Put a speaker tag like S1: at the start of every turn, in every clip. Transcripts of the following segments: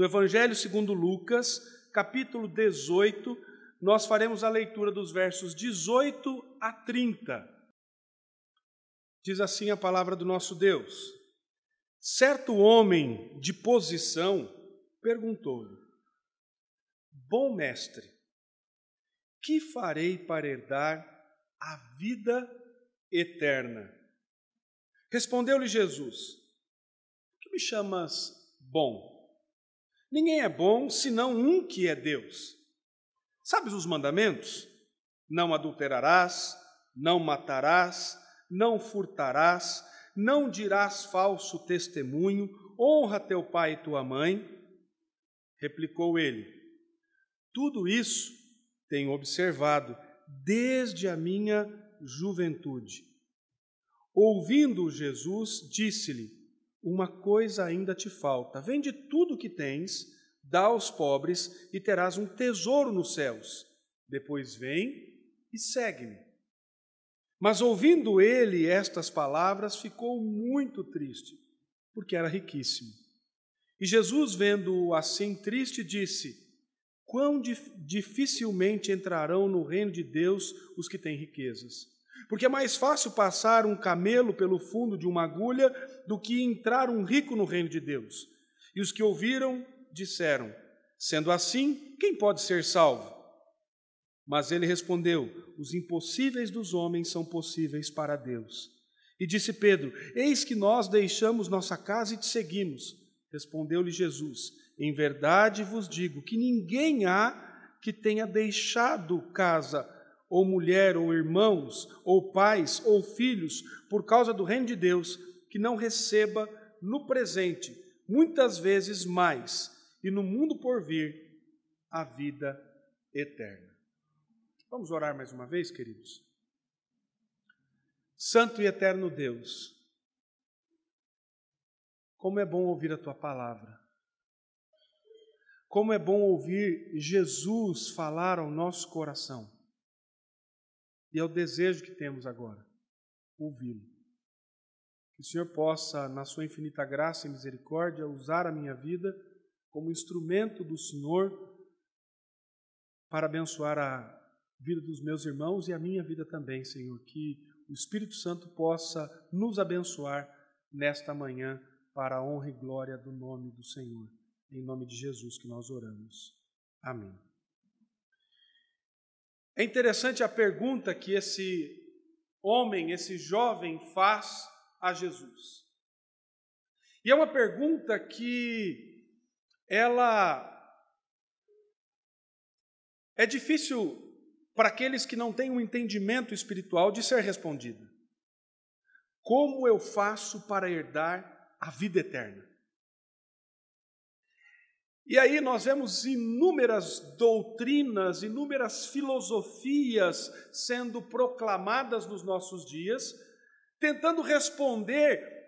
S1: No Evangelho segundo Lucas, capítulo 18, nós faremos a leitura dos versos 18 a 30. Diz assim a palavra do nosso Deus: Certo homem de posição perguntou-lhe: Bom mestre, que farei para herdar a vida eterna? Respondeu-lhe Jesus: Que me chamas bom? Ninguém é bom senão um que é Deus. Sabes os mandamentos? Não adulterarás, não matarás, não furtarás, não dirás falso testemunho, honra teu pai e tua mãe. Replicou ele: Tudo isso tenho observado desde a minha juventude. Ouvindo Jesus, disse-lhe: uma coisa ainda te falta. Vende tudo o que tens, dá aos pobres e terás um tesouro nos céus. Depois vem e segue-me. Mas ouvindo ele estas palavras, ficou muito triste, porque era riquíssimo. E Jesus, vendo-o assim triste, disse: Quão dificilmente entrarão no reino de Deus os que têm riquezas. Porque é mais fácil passar um camelo pelo fundo de uma agulha do que entrar um rico no reino de Deus. E os que ouviram disseram: Sendo assim, quem pode ser salvo? Mas ele respondeu: Os impossíveis dos homens são possíveis para Deus. E disse Pedro: Eis que nós deixamos nossa casa e te seguimos. Respondeu-lhe Jesus: Em verdade vos digo que ninguém há que tenha deixado casa ou mulher, ou irmãos, ou pais, ou filhos, por causa do reino de Deus, que não receba no presente, muitas vezes mais, e no mundo por vir, a vida eterna. Vamos orar mais uma vez, queridos? Santo e eterno Deus, como é bom ouvir a tua palavra. Como é bom ouvir Jesus falar ao nosso coração. E é o desejo que temos agora, ouvi-lo. Que o Senhor possa, na sua infinita graça e misericórdia, usar a minha vida como instrumento do Senhor para abençoar a vida dos meus irmãos e a minha vida também, Senhor. Que o Espírito Santo possa nos abençoar nesta manhã para a honra e glória do nome do Senhor. Em nome de Jesus que nós oramos. Amém. É interessante a pergunta que esse homem, esse jovem faz a Jesus. E é uma pergunta que ela é difícil para aqueles que não têm um entendimento espiritual de ser respondida. Como eu faço para herdar a vida eterna? E aí nós vemos inúmeras doutrinas, inúmeras filosofias sendo proclamadas nos nossos dias, tentando responder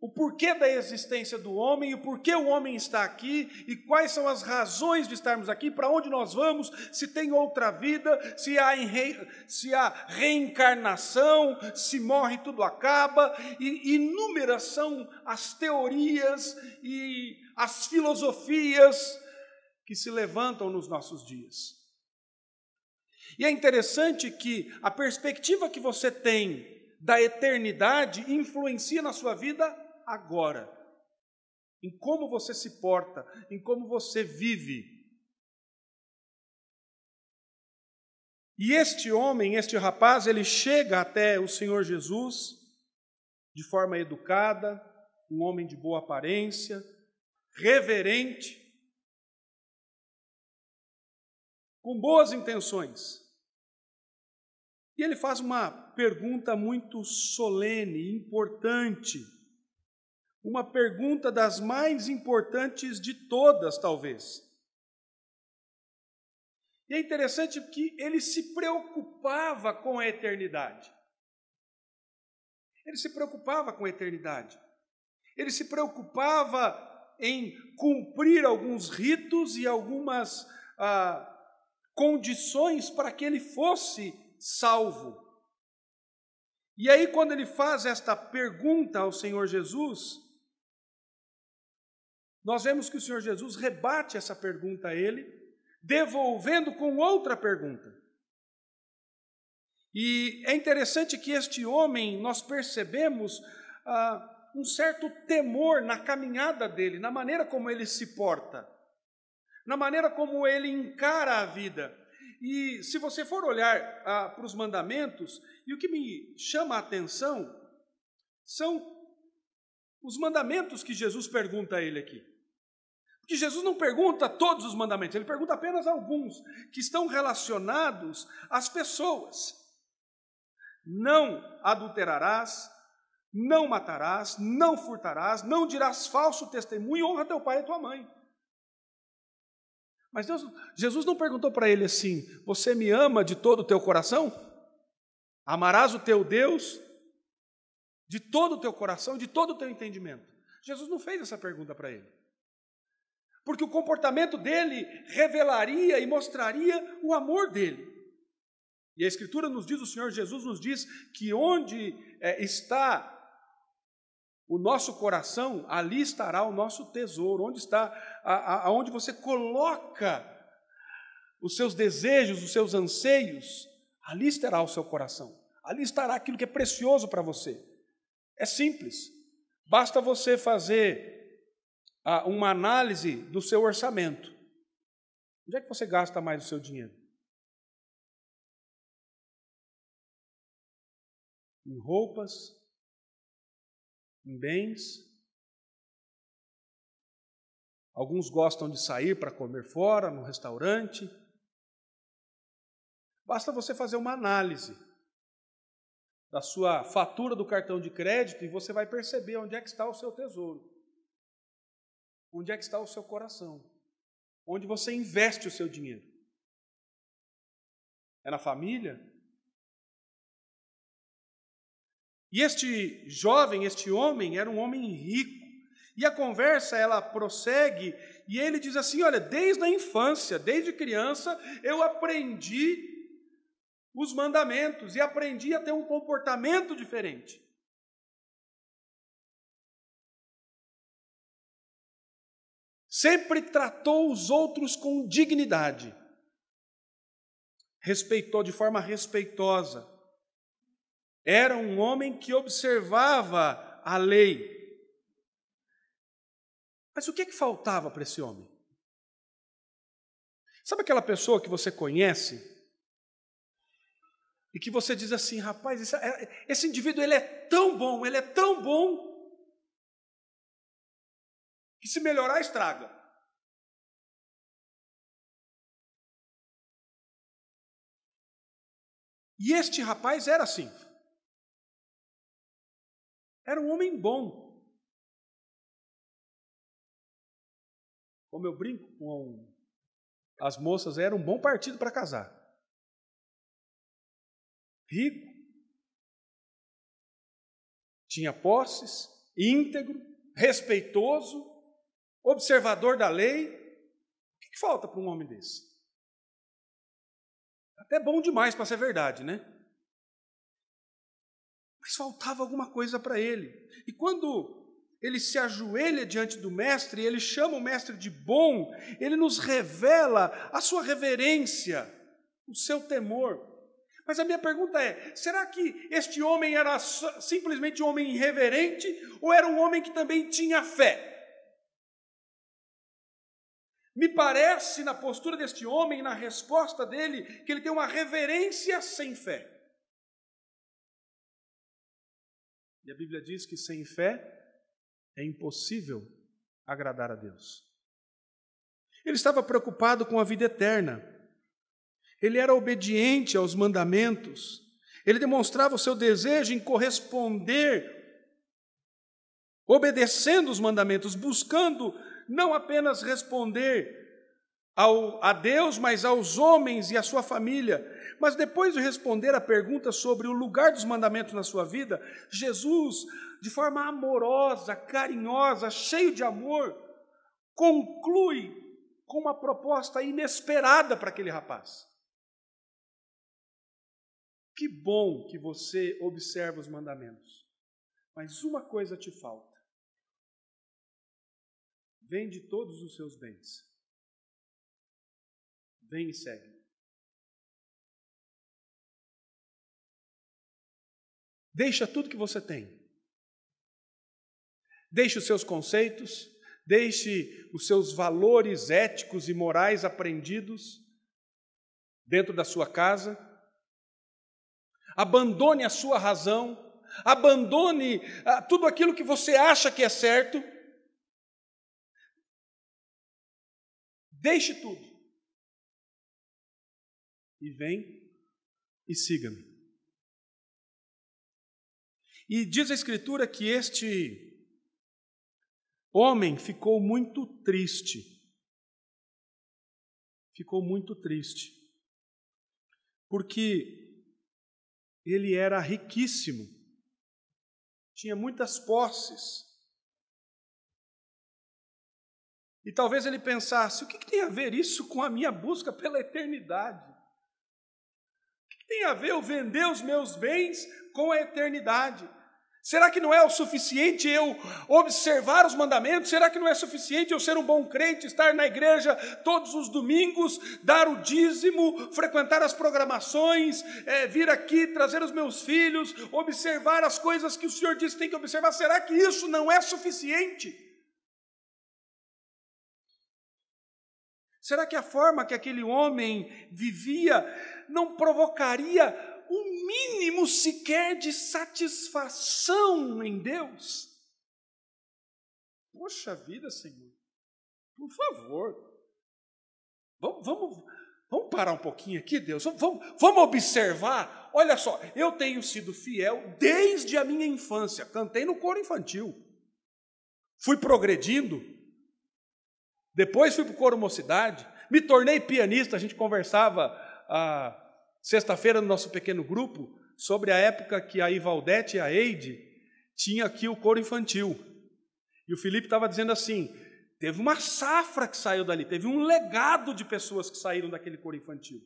S1: o porquê da existência do homem e por que o homem está aqui e quais são as razões de estarmos aqui, para onde nós vamos, se tem outra vida, se há, se há reencarnação, se morre tudo acaba, e inúmeras são as teorias e as filosofias que se levantam nos nossos dias. E é interessante que a perspectiva que você tem da eternidade influencia na sua vida agora, em como você se porta, em como você vive. E este homem, este rapaz, ele chega até o Senhor Jesus de forma educada, um homem de boa aparência, reverente, com boas intenções. E ele faz uma pergunta muito solene, importante, uma pergunta das mais importantes de todas, talvez. E é interessante que ele se preocupava com a eternidade. Ele se preocupava com a eternidade. Ele se preocupava em cumprir alguns ritos e algumas ah, condições para que ele fosse salvo. E aí, quando ele faz esta pergunta ao Senhor Jesus, nós vemos que o Senhor Jesus rebate essa pergunta a ele, devolvendo com outra pergunta. E é interessante que este homem, nós percebemos, ah, um certo temor na caminhada dele, na maneira como ele se porta, na maneira como ele encara a vida. E se você for olhar ah, para os mandamentos, e o que me chama a atenção são os mandamentos que Jesus pergunta a ele aqui. Porque Jesus não pergunta todos os mandamentos, ele pergunta apenas alguns que estão relacionados às pessoas. Não adulterarás, não matarás, não furtarás, não dirás falso testemunho, honra teu pai e tua mãe. Mas Deus, Jesus não perguntou para ele assim: Você me ama de todo o teu coração? Amarás o teu Deus de todo o teu coração, de todo o teu entendimento? Jesus não fez essa pergunta para ele. Porque o comportamento dele revelaria e mostraria o amor dele. E a Escritura nos diz, o Senhor Jesus nos diz, que onde é, está o nosso coração, ali estará o nosso tesouro, onde está, aonde você coloca os seus desejos, os seus anseios, ali estará o seu coração, ali estará aquilo que é precioso para você. É simples, basta você fazer uma análise do seu orçamento. Onde é que você gasta
S2: mais o seu dinheiro? Em roupas, em bens. Alguns gostam de sair para comer fora, no restaurante.
S1: Basta você fazer uma análise da sua fatura do cartão de crédito e você vai perceber onde é que está o seu tesouro. Onde é que está o seu coração? Onde você investe o seu dinheiro?
S2: É na família?
S1: E este jovem, este homem, era um homem rico. E a conversa ela prossegue e ele diz assim: Olha, desde a infância, desde criança, eu aprendi os mandamentos e aprendi a ter um
S2: comportamento diferente.
S1: Sempre tratou os outros com dignidade, respeitou de forma respeitosa era um homem que observava a lei. Mas o que, é que faltava para esse homem? Sabe aquela pessoa que você conhece e que você diz assim, rapaz, esse, é, esse, indivíduo ele é tão bom, ele é tão bom
S2: que se melhorar estraga. E este rapaz era assim. Era um homem bom. Como eu brinco com as moças, era um bom partido para casar. Rico,
S1: tinha posses, íntegro, respeitoso, observador da lei. O que, que falta para um homem desse? Até bom demais para ser verdade, né? Mas faltava alguma coisa para ele. E quando ele se ajoelha diante do Mestre, ele chama o Mestre de bom, ele nos revela a sua reverência, o seu temor. Mas a minha pergunta é: será que este homem era simplesmente um homem irreverente ou era um homem que também tinha fé? Me parece, na postura deste homem, na resposta dele, que ele tem uma reverência sem fé. E a Bíblia diz que sem fé é impossível agradar a Deus. Ele estava preocupado com a vida eterna. Ele era obediente aos mandamentos. Ele demonstrava o seu desejo em corresponder, obedecendo os mandamentos, buscando não apenas responder ao, a Deus, mas aos homens e à sua família mas depois de responder a pergunta sobre o lugar dos mandamentos na sua vida, Jesus, de forma amorosa, carinhosa, cheio de amor, conclui com uma proposta inesperada para aquele rapaz. Que bom que você
S2: observa os mandamentos, mas uma coisa te falta. Vende todos os seus bens. Vem e segue.
S1: Deixa tudo que você tem. Deixe os seus conceitos, deixe os seus valores éticos e morais aprendidos dentro da sua casa. Abandone a sua razão, abandone ah, tudo aquilo que você acha que é certo.
S2: Deixe tudo. E vem e siga-me.
S1: E diz a Escritura que este homem ficou muito triste. Ficou muito
S2: triste. Porque ele era riquíssimo, tinha muitas posses.
S1: E talvez ele pensasse: o que, que tem a ver isso com a minha busca pela eternidade? tem a ver eu vender os meus bens com a eternidade? Será que não é o suficiente eu observar os mandamentos? Será que não é suficiente eu ser um bom crente, estar na igreja todos os domingos, dar o dízimo, frequentar as programações, é, vir aqui, trazer os meus filhos, observar as coisas que o Senhor diz que tem que observar? Será que isso não é suficiente? Será que a forma que aquele homem vivia não provocaria um mínimo sequer de satisfação em Deus? Poxa vida, Senhor, por favor, vamos, vamos, vamos parar um pouquinho aqui, Deus, vamos, vamos observar. Olha só, eu tenho sido fiel desde a minha infância, cantei no coro infantil, fui progredindo, depois fui para o Coro Mocidade, me tornei pianista. A gente conversava ah, sexta-feira no nosso pequeno grupo sobre a época que a Ivaldete e a Eide tinham aqui o coro infantil. E o Felipe estava dizendo assim: teve uma safra que saiu dali, teve um legado de pessoas que saíram daquele coro infantil.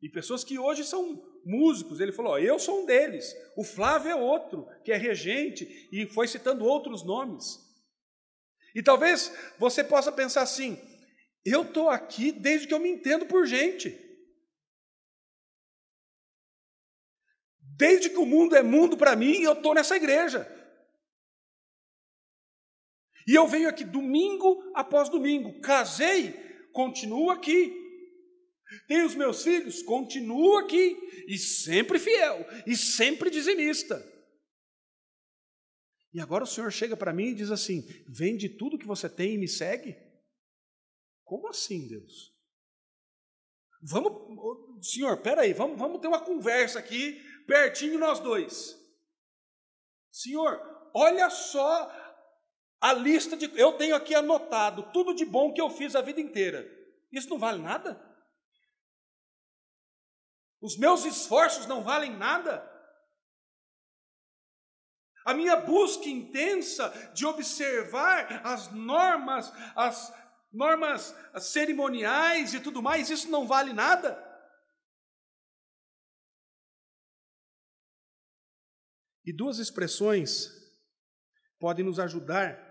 S1: E pessoas que hoje são músicos. Ele falou: ó, eu sou um deles, o Flávio é outro, que é regente, e foi citando outros nomes. E talvez você possa pensar assim: eu estou aqui desde que eu me entendo por gente. Desde que o mundo é mundo para mim, eu estou nessa igreja. E eu venho aqui domingo após domingo. Casei, continuo aqui. Tenho os meus filhos, continuo aqui. E sempre fiel, e sempre dizimista. E agora o Senhor chega para mim e diz assim: vende tudo que você tem e me segue? Como assim, Deus? Vamos, Senhor, peraí, vamos, vamos ter uma conversa aqui, pertinho nós dois. Senhor, olha só a lista de. Eu tenho aqui anotado tudo de bom que eu fiz a vida inteira. Isso não vale nada? Os meus esforços não valem nada? A minha busca intensa de observar as normas, as normas cerimoniais e tudo mais, isso não vale nada. E duas expressões podem nos ajudar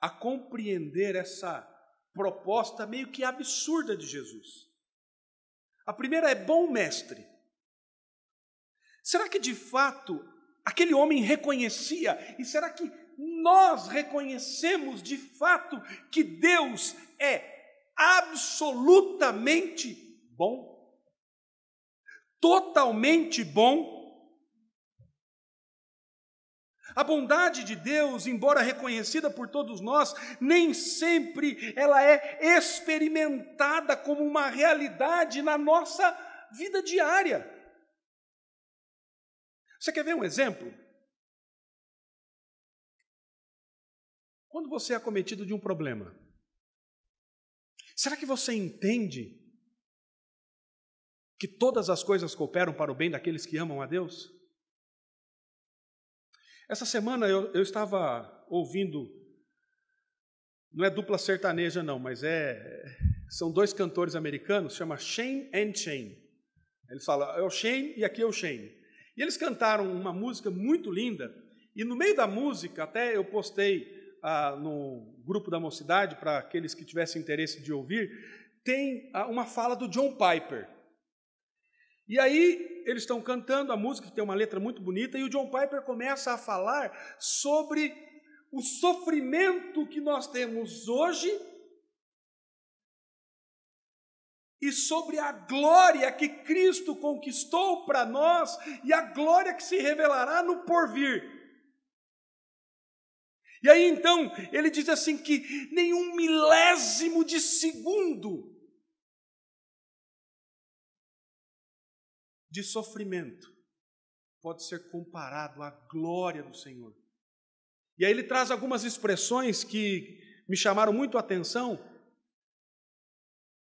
S1: a compreender essa proposta meio que absurda de Jesus. A primeira é bom mestre. Será que de fato Aquele homem reconhecia, e será que nós reconhecemos de fato que Deus é absolutamente bom? Totalmente bom? A bondade de Deus, embora reconhecida por todos nós, nem sempre ela é experimentada como uma realidade na nossa vida diária.
S2: Você quer ver um exemplo?
S1: Quando você é acometido de um problema, será que você entende que todas as coisas cooperam para o bem daqueles que amam a Deus? Essa semana eu, eu estava ouvindo, não é dupla sertaneja não, mas é são dois cantores americanos, chama Shane and Shane. Eles falam, é o Shane e aqui é o Shane. E eles cantaram uma música muito linda, e no meio da música, até eu postei ah, no grupo da mocidade, para aqueles que tivessem interesse de ouvir, tem ah, uma fala do John Piper. E aí eles estão cantando a música, que tem uma letra muito bonita, e o John Piper começa a falar sobre o sofrimento que nós temos hoje e sobre a glória que Cristo conquistou para nós e a glória que se revelará no porvir. E aí então ele diz assim que nenhum milésimo de segundo
S2: de sofrimento
S1: pode ser comparado à glória do Senhor. E aí ele traz algumas expressões que me chamaram muito a atenção.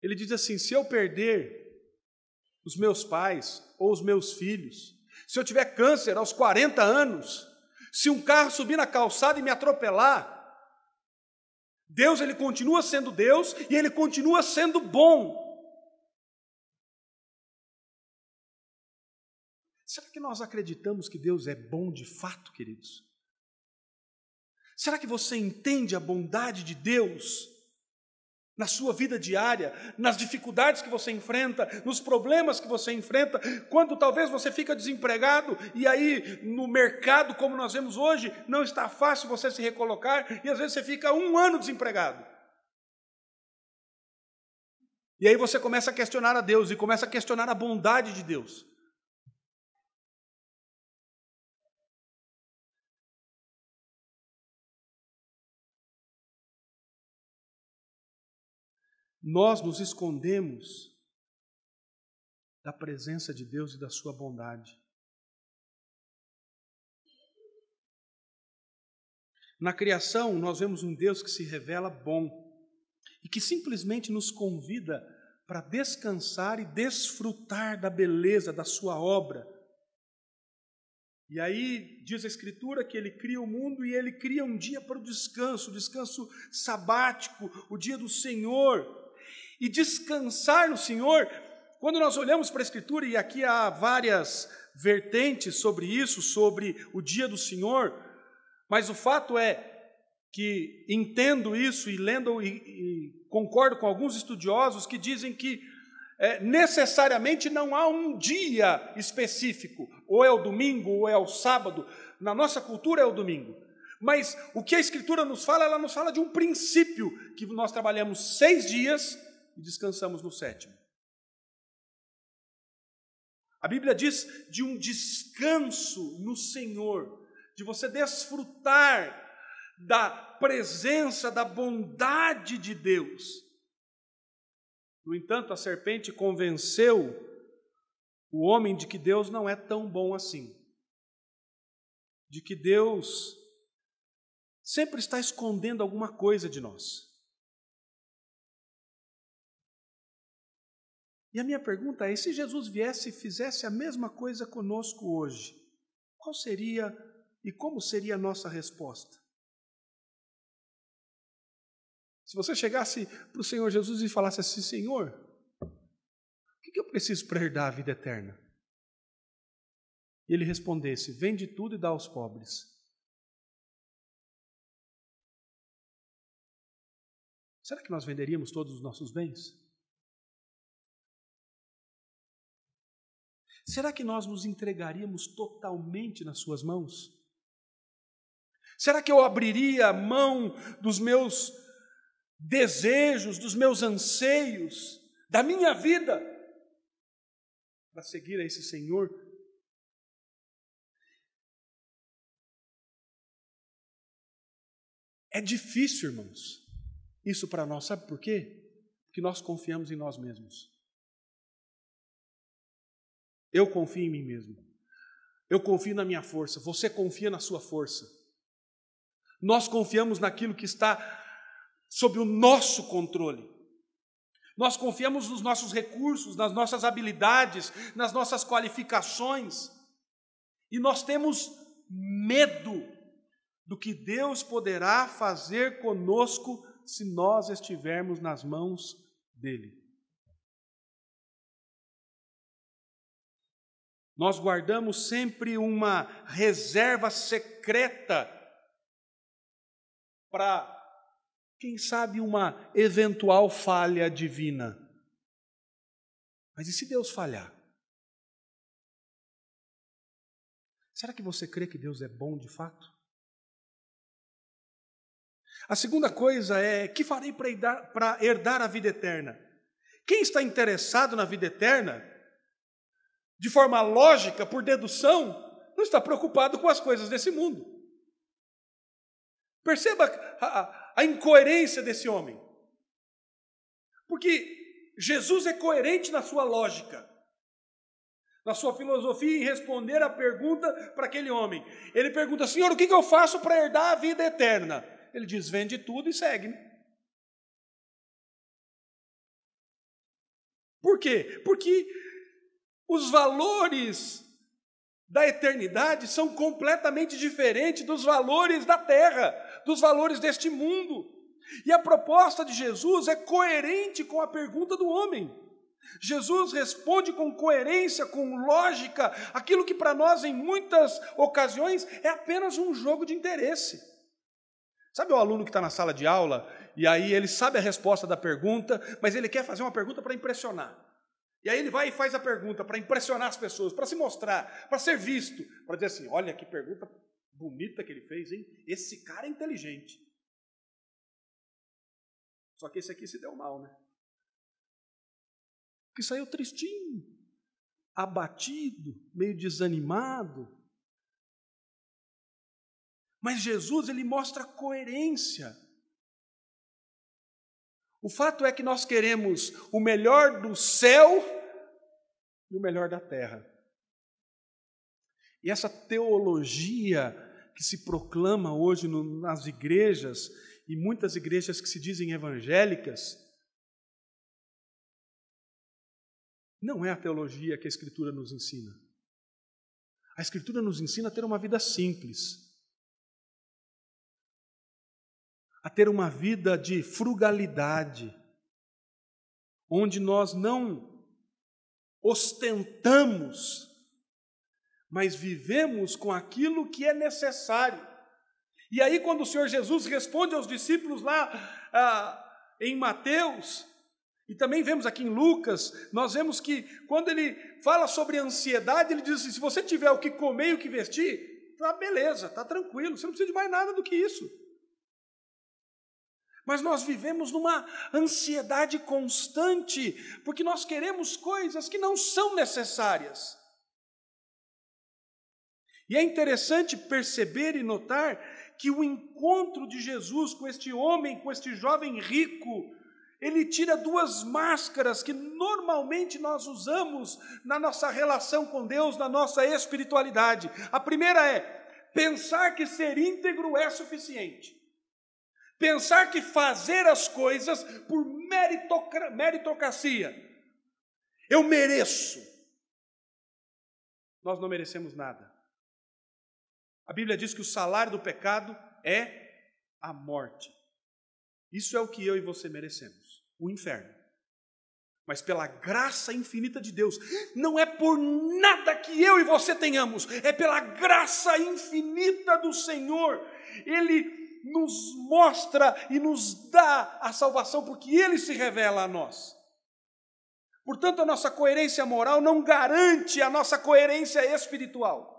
S1: Ele diz assim: se eu perder os meus pais ou os meus filhos, se eu tiver câncer aos 40 anos, se um carro subir na calçada e me atropelar, Deus ele continua sendo Deus e ele continua sendo bom. Será que nós acreditamos que Deus é bom de fato, queridos? Será que você entende a bondade de Deus na sua vida diária, nas dificuldades que você enfrenta, nos problemas que você enfrenta, quando talvez você fica desempregado e aí no mercado como nós vemos hoje, não está fácil você se recolocar e às vezes você fica um ano desempregado. E aí você começa a questionar a Deus e começa a questionar a bondade de Deus.
S2: nós nos escondemos da presença de Deus e da Sua bondade.
S1: Na criação, nós vemos um Deus que se revela bom e que simplesmente nos convida para descansar e desfrutar da beleza da Sua obra. E aí diz a Escritura que ele cria o mundo e ele cria um dia para o descanso, o descanso sabático, o dia do Senhor e descansar no Senhor, quando nós olhamos para a Escritura, e aqui há várias vertentes sobre isso, sobre o dia do Senhor, mas o fato é que entendo isso e lendo e, e concordo com alguns estudiosos que dizem que é, necessariamente não há um dia específico, ou é o domingo, ou é o sábado, na nossa cultura é o domingo. Mas o que a Escritura nos fala, ela nos fala de um princípio, que nós trabalhamos seis dias e descansamos no sétimo. A Bíblia diz de um descanso no Senhor, de você desfrutar da presença, da bondade de Deus. No entanto, a serpente convenceu o homem de que Deus não é tão bom assim, de que Deus sempre está escondendo alguma coisa de nós. E a minha pergunta é: se Jesus viesse e fizesse a mesma coisa conosco hoje, qual seria e como seria a nossa resposta? Se você chegasse para o Senhor Jesus e falasse assim: Senhor,
S2: o que eu preciso para herdar a vida eterna? E ele respondesse: Vende tudo e dá aos pobres. Será que nós venderíamos todos os nossos bens? Será que nós nos entregaríamos
S1: totalmente nas Suas mãos? Será que eu abriria a mão dos meus desejos, dos meus anseios, da minha vida, para seguir a esse Senhor É difícil, irmãos. Isso para nós, sabe por quê? Porque nós confiamos em nós mesmos. Eu confio em mim mesmo. Eu confio na minha força. Você confia na sua força. Nós confiamos naquilo que está sob o nosso controle. Nós confiamos nos nossos recursos, nas nossas habilidades, nas nossas qualificações. E nós temos medo do que Deus poderá fazer conosco se nós estivermos nas mãos dele.
S2: Nós guardamos sempre
S1: uma reserva secreta para, quem sabe, uma eventual falha divina.
S2: Mas e se Deus falhar?
S1: Será que você crê que Deus é bom de fato? A segunda coisa é: que farei para herdar, a vida eterna? Quem está interessado na vida eterna de forma lógica, por dedução, não está preocupado com as coisas desse mundo. Perceba a, a incoerência desse homem. Porque Jesus é coerente na sua lógica, na sua filosofia em responder a pergunta para aquele homem. Ele pergunta: Senhor, o que, que eu faço para herdar a vida eterna? Ele diz: vende tudo e segue-me. Por quê? Porque os valores da eternidade são completamente diferentes dos valores da terra, dos valores deste mundo. E a proposta de Jesus é coerente com a pergunta do homem. Jesus responde com coerência, com lógica, aquilo que para nós, em muitas ocasiões, é apenas um jogo de interesse. Sabe o aluno que está na sala de aula e aí ele sabe a resposta da pergunta, mas ele quer fazer uma pergunta para impressionar. E aí ele vai e faz a pergunta para impressionar as pessoas, para se mostrar, para ser visto, para dizer assim: olha que pergunta bonita que ele fez, hein? Esse cara é inteligente.
S2: Só que esse aqui se deu mal, né?
S1: Que saiu tristinho, abatido, meio desanimado. Mas Jesus ele mostra coerência
S2: o fato é que nós queremos o melhor
S1: do céu e o melhor da terra. E essa teologia que se proclama hoje no, nas igrejas, e muitas igrejas que se dizem evangélicas,
S2: não é a teologia que a Escritura nos ensina. A
S1: Escritura nos ensina a ter uma vida simples, a ter uma vida de frugalidade, onde nós não ostentamos, mas vivemos com aquilo que é necessário. E aí, quando o Senhor Jesus responde aos discípulos lá ah, em Mateus, e também vemos aqui em Lucas, nós vemos que quando ele fala sobre ansiedade, ele diz assim: se você tiver o que comer e o que vestir, tá beleza, tá tranquilo, você não precisa de mais nada do que isso. Mas nós vivemos numa ansiedade constante, porque nós queremos coisas que não são necessárias. E é interessante perceber e notar que o encontro de Jesus com este homem, com este jovem rico, ele tira duas máscaras que normalmente nós usamos na nossa relação com Deus, na nossa espiritualidade. A primeira é pensar que ser íntegro é suficiente. Pensar que fazer as coisas por meritocracia, eu mereço. Nós não merecemos nada. A Bíblia diz que o salário do pecado é a morte. Isso é o que eu e você merecemos: o inferno. Mas pela graça infinita de Deus, não é por nada que eu e você tenhamos, é pela graça infinita do Senhor. Ele nos mostra e nos dá a salvação, porque Ele se revela a nós. Portanto, a nossa coerência moral não garante a nossa coerência espiritual.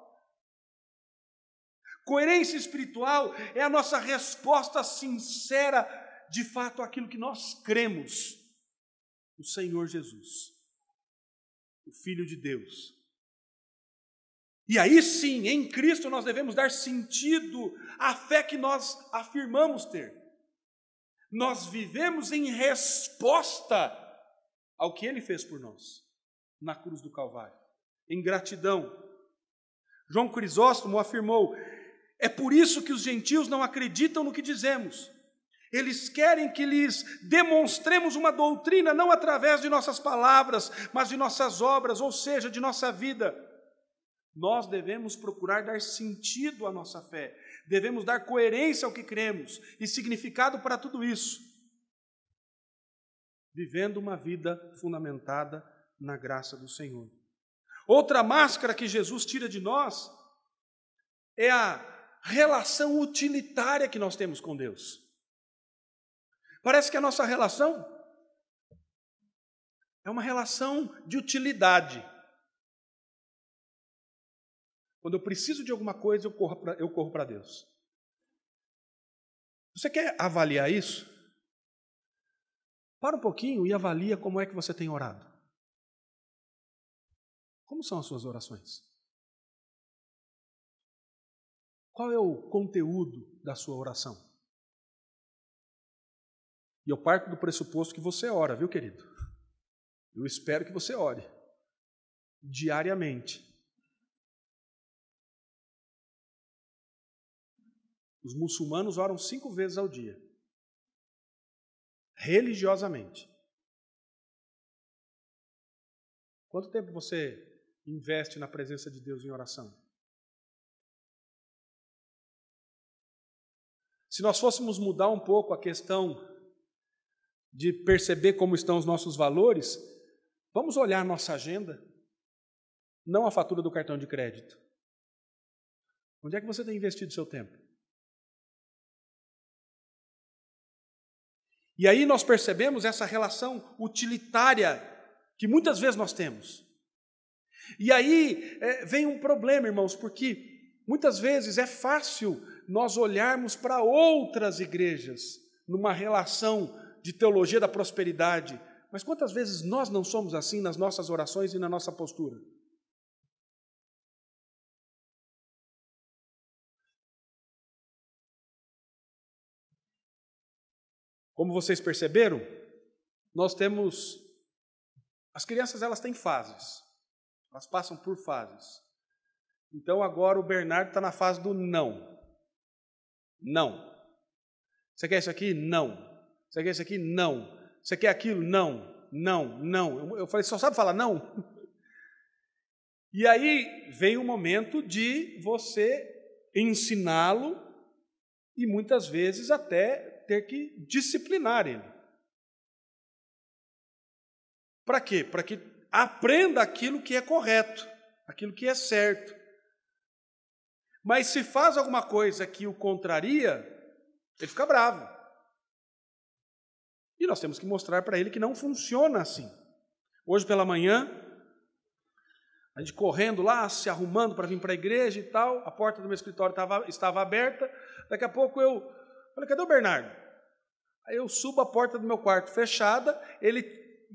S1: Coerência espiritual é a nossa resposta sincera, de fato, àquilo que nós cremos: o Senhor Jesus, o Filho de Deus, e aí sim, em Cristo nós devemos dar sentido à fé que nós afirmamos ter. Nós vivemos em resposta ao que Ele fez por nós na cruz do Calvário, em gratidão. João Crisóstomo afirmou: é por isso que os gentios não acreditam no que dizemos. Eles querem que lhes demonstremos uma doutrina não através de nossas palavras, mas de nossas obras, ou seja, de nossa vida. Nós devemos procurar dar sentido à nossa fé, devemos dar coerência ao que cremos e significado para tudo isso, vivendo uma vida fundamentada na graça do Senhor. Outra máscara que Jesus tira de nós é a relação utilitária que nós temos com Deus. Parece que a nossa relação é
S2: uma relação de utilidade.
S1: Quando eu preciso de alguma coisa, eu corro para Deus. Você quer avaliar isso? Para um pouquinho e avalia como é que você tem orado.
S2: Como são as suas orações? Qual é o conteúdo da sua oração? E eu parto do pressuposto que você ora, viu, querido? Eu espero que você ore diariamente. Os muçulmanos oram cinco vezes ao dia, religiosamente. Quanto tempo você investe na presença de Deus em oração? Se nós fôssemos mudar um
S1: pouco a questão de perceber como estão os nossos valores, vamos olhar nossa agenda, não a fatura do cartão de crédito.
S2: Onde é que você tem investido seu tempo?
S1: E aí nós percebemos essa relação utilitária que muitas vezes nós temos. E aí é, vem um problema, irmãos, porque muitas vezes é fácil nós olharmos para outras igrejas numa relação de teologia da prosperidade, mas quantas vezes nós não somos assim nas nossas orações e na nossa postura? Como vocês perceberam, nós temos as crianças elas têm fases. Elas passam por fases. Então agora o Bernardo está na fase do não. Não. Você quer isso aqui? Não. Você quer isso aqui? Não. Você quer aquilo? Não. Não, não. Eu falei, só sabe falar não? E aí vem o momento de você ensiná-lo e muitas vezes até ter que disciplinar ele. Para quê? Para que aprenda aquilo que é correto, aquilo que é certo. Mas se faz alguma coisa que o contraria, ele fica bravo. E nós temos que mostrar para ele que não funciona assim. Hoje pela manhã, a gente correndo lá, se arrumando para vir para a igreja e tal, a porta do meu escritório tava, estava aberta. Daqui a pouco eu Falei, cadê o Bernardo? Aí eu subo a porta do meu quarto fechada, ele,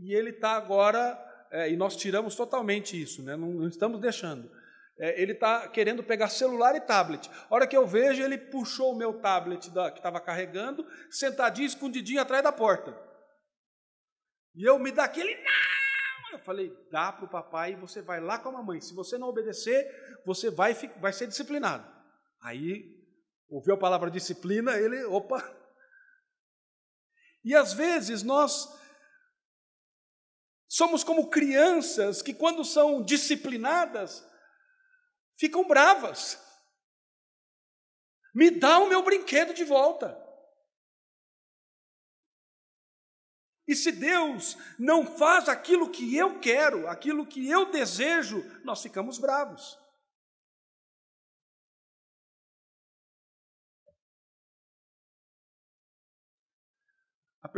S1: e ele está agora, é, e nós tiramos totalmente isso, né? não, não estamos deixando. É, ele está querendo pegar celular e tablet. A hora que eu vejo, ele puxou o meu tablet da, que estava carregando, sentadinho, escondidinho atrás da porta. E eu me dá aquele não! Eu falei, dá para o papai e você vai lá com a mamãe. Se você não obedecer, você vai, vai ser disciplinado. Aí ouviu a palavra disciplina, ele, opa. E às vezes nós somos como crianças que, quando são disciplinadas, ficam bravas. Me dá o meu brinquedo de volta.
S2: E se Deus não faz aquilo que eu quero, aquilo que eu desejo, nós ficamos bravos.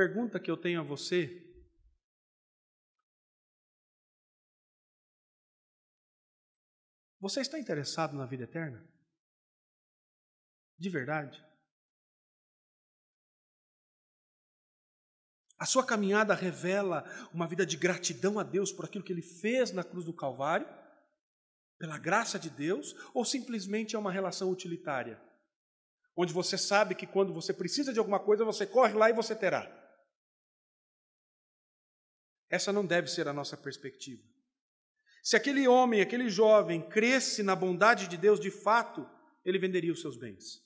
S2: pergunta que eu tenho a você Você está interessado na vida eterna? De verdade?
S1: A sua caminhada revela uma vida de gratidão a Deus por aquilo que Ele fez na cruz do Calvário, pela graça de Deus, ou simplesmente é uma relação utilitária, onde você sabe que quando você precisa de alguma coisa, você corre lá e você terá? Essa não deve ser a nossa perspectiva. Se aquele homem, aquele jovem, cresce na bondade de Deus de fato, ele venderia os seus bens.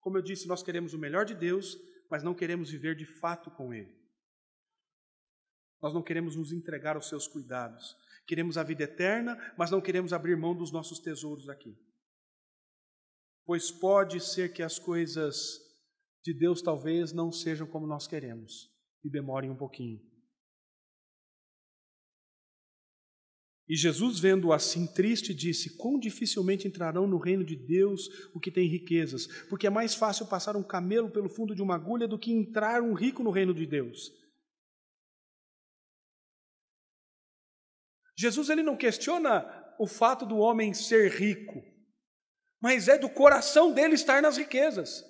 S1: Como eu disse, nós queremos o melhor de Deus, mas não queremos viver de fato com Ele. Nós não queremos nos entregar aos seus cuidados. Queremos a vida eterna, mas não queremos abrir mão dos nossos tesouros aqui. Pois pode ser que as coisas de Deus talvez não sejam como nós queremos e demorem um pouquinho. E Jesus, vendo-o assim triste, disse: Quão dificilmente entrarão no reino de Deus o que tem riquezas, porque é mais fácil passar um camelo pelo fundo de uma agulha do que entrar um rico no reino de Deus. Jesus ele não questiona o fato do homem ser rico, mas é do coração dele estar nas riquezas.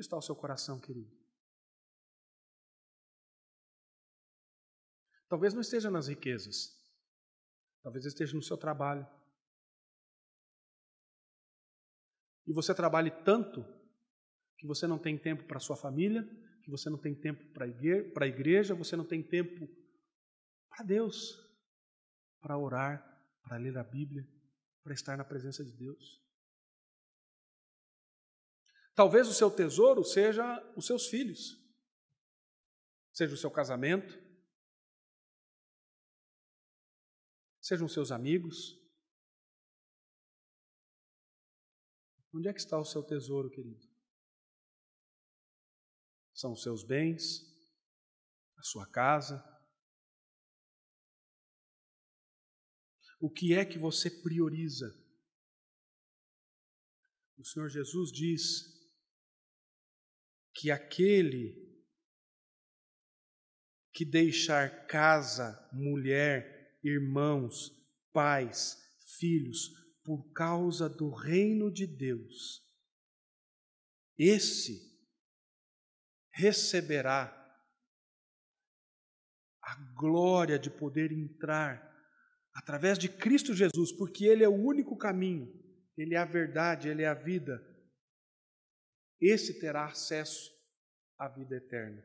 S2: Onde está o seu coração, querido? Talvez não esteja nas riquezas. Talvez esteja no seu trabalho.
S1: E você trabalhe tanto que você não tem tempo para sua família, que você não tem tempo para igre a igreja, você não tem tempo para Deus, para orar, para ler a Bíblia, para
S2: estar na presença de Deus. Talvez o seu tesouro seja os seus filhos, seja o seu casamento, sejam seus amigos. Onde é que está o seu tesouro, querido? São os seus bens, a sua casa? O que é que você prioriza? O Senhor Jesus diz
S1: que aquele que deixar casa, mulher, irmãos, pais, filhos, por causa do reino de Deus, esse receberá a glória de poder entrar através de Cristo Jesus, porque Ele é o único caminho, Ele é a verdade, Ele é a vida esse terá acesso à vida eterna.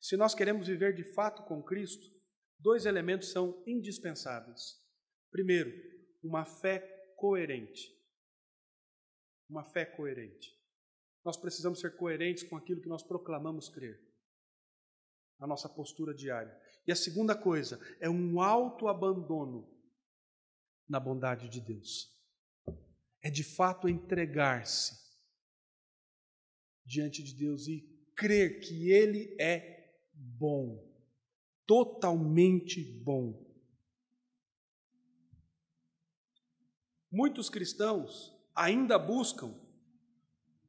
S1: Se nós queremos viver de fato com Cristo, dois elementos são indispensáveis. Primeiro, uma fé coerente. Uma fé coerente. Nós precisamos ser coerentes com aquilo que nós proclamamos crer, a nossa postura diária. E a segunda coisa é um alto abandono na bondade de Deus. É de fato entregar-se diante de Deus e crer que Ele é bom, totalmente bom. Muitos cristãos ainda buscam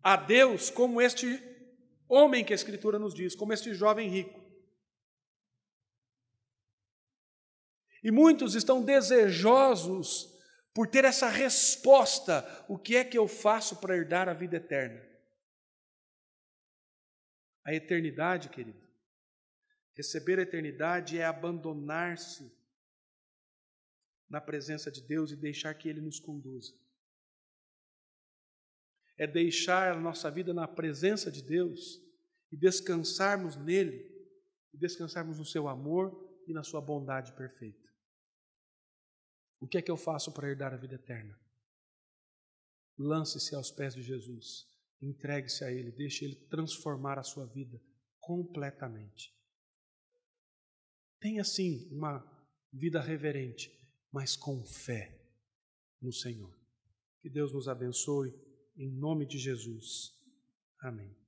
S1: a Deus como este homem que a Escritura nos diz, como este jovem rico. E muitos estão desejosos por ter essa resposta: o que é que eu faço para herdar a vida eterna? a eternidade, querido. Receber a eternidade é abandonar-se na presença de Deus e deixar que Ele nos conduza. É deixar a nossa vida na presença de Deus e descansarmos nele, e descansarmos no seu amor e na sua bondade perfeita. O que é que eu faço para herdar a vida eterna? Lance-se aos pés de Jesus Entregue-se a Ele, deixe Ele transformar a sua vida completamente. Tenha sim uma vida reverente, mas com fé no Senhor. Que Deus nos abençoe, em nome de Jesus. Amém.